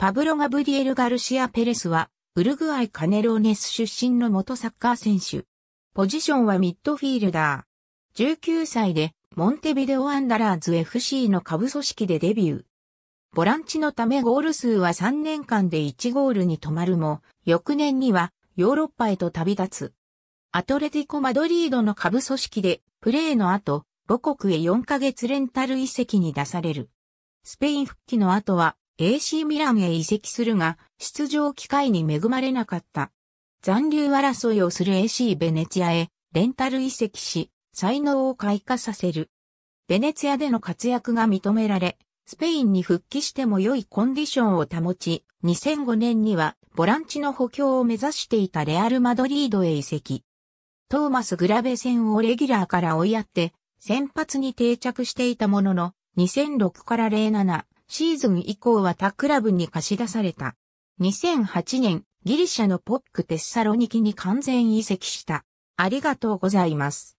パブロ・ガブリエル・ガルシア・ペレスは、ウルグアイ・カネローネス出身の元サッカー選手。ポジションはミッドフィールダー。19歳で、モンテビデオ・アンダラーズ FC の下部組織でデビュー。ボランチのためゴール数は3年間で1ゴールに止まるも、翌年にはヨーロッパへと旅立つ。アトレティコ・マドリードの下部組織で、プレーの後、母国へ4ヶ月レンタル移籍に出される。スペイン復帰の後は、AC ミランへ移籍するが、出場機会に恵まれなかった。残留争いをする AC ベネツィアへ、レンタル移籍し、才能を開花させる。ベネツィアでの活躍が認められ、スペインに復帰しても良いコンディションを保ち、2005年にはボランチの補強を目指していたレアル・マドリードへ移籍。トーマス・グラベ戦をレギュラーから追いやって、先発に定着していたものの、2006から07、シーズン以降は他クラブに貸し出された。2008年、ギリシャのポックテッサロニキに完全移籍した。ありがとうございます。